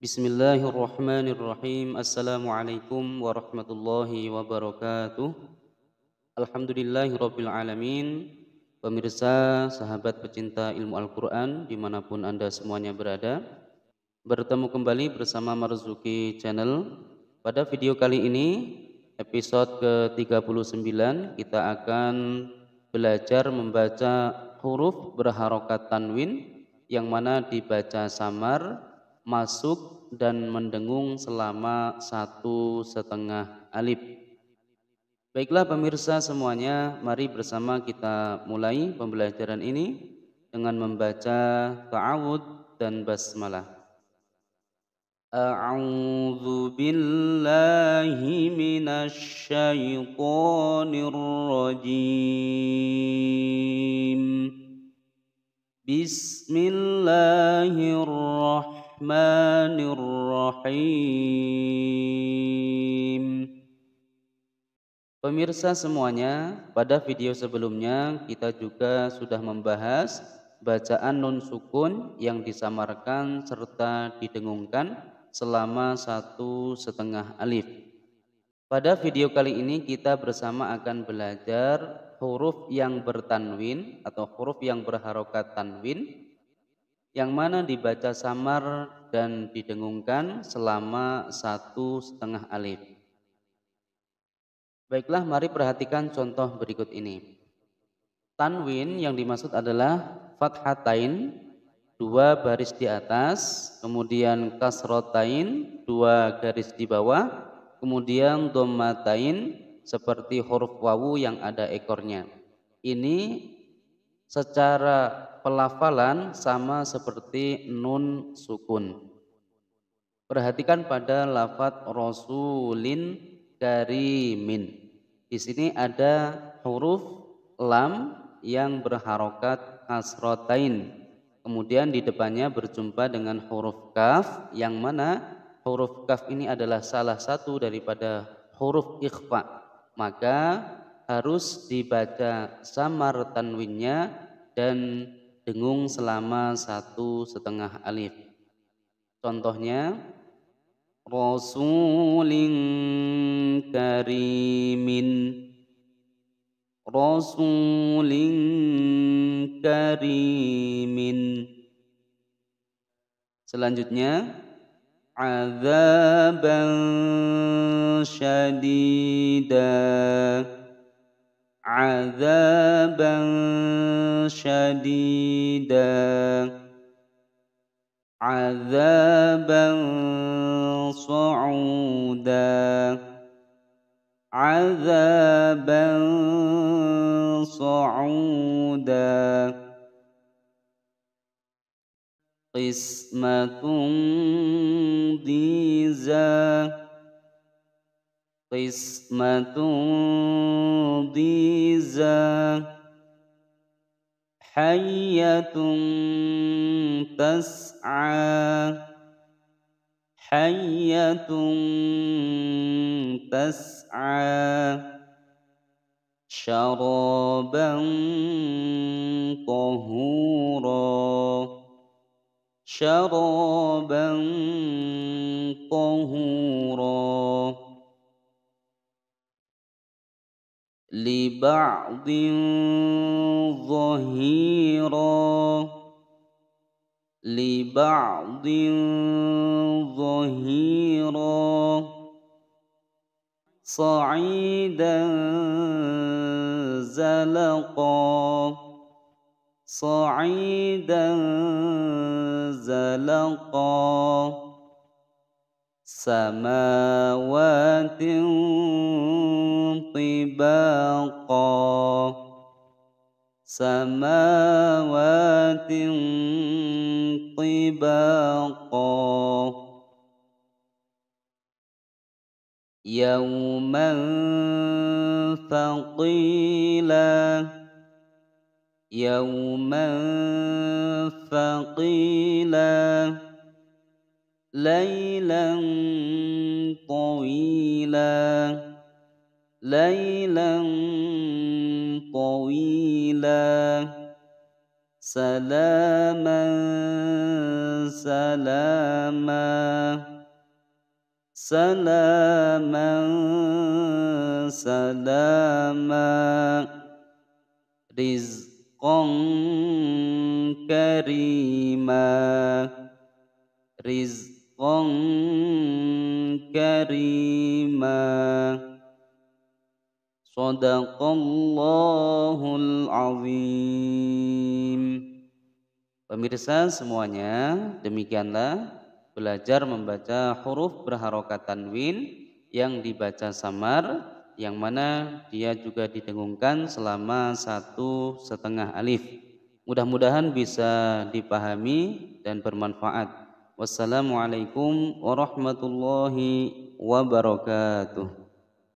Bismillahirrahmanirrahim. Assalamualaikum warahmatullahi wabarakatuh. Alhamdulillahirabbil alamin. Pemirsa, sahabat pecinta ilmu Al-Qur'an dimanapun Anda semuanya berada, bertemu kembali bersama Marzuki Channel. Pada video kali ini, episode ke-39, kita akan belajar membaca huruf berharokat tanwin yang mana dibaca samar masuk dan mendengung selama satu setengah alif. Baiklah pemirsa semuanya, mari bersama kita mulai pembelajaran ini dengan membaca ta'awud dan basmalah. A'udzu billahi minasy syaithanir rajim. Bismillahirrahmanirrahim. الرحمن الرحيم Pemirsa semuanya, pada video sebelumnya kita juga sudah membahas bacaan nun sukun yang disamarkan serta didengungkan selama satu setengah alif. Pada video kali ini kita bersama akan belajar huruf yang bertanwin atau huruf yang berharokat tanwin yang mana dibaca samar dan didengungkan selama satu setengah alif. Baiklah, mari perhatikan contoh berikut ini. Tanwin yang dimaksud adalah fathatain, dua baris di atas, kemudian kasrotain, dua garis di bawah, kemudian domatain, seperti huruf wawu yang ada ekornya. Ini secara pelafalan sama seperti nun sukun. Perhatikan pada lafat rasulin min. Di sini ada huruf lam yang berharokat kasrotain. Kemudian di depannya berjumpa dengan huruf kaf yang mana huruf kaf ini adalah salah satu daripada huruf ikhfa. Maka harus dibaca samar tanwinnya dan dengung selama satu setengah alif. Contohnya, Rasulin Karimin Rasulin Karimin Selanjutnya Azaban syadidah عذابا شديدا عذابا صعودا عذابا صعودا قسمة ديزا قسمة ضيزى حية تسعى حية تسعى شرابا طهورا شرابا لبعض ظهيرا لبعض ظهيرا صعيدا زلقا صعيدا زلقا سماوات طباقا سماوات طباقا يوما ثقيلا يوما ثقيلا ليلا طويلا ليلا طويلا سلاما سلاما سلاما سلاما رزقا كريما رزقا كريما صدق الله العظيم Pemirsa semuanya, demikianlah belajar membaca huruf berharokat tanwin yang dibaca samar yang mana dia juga didengungkan selama satu setengah alif. Mudah-mudahan bisa dipahami dan bermanfaat. Wassalamualaikum warahmatullahi wabarakatuh.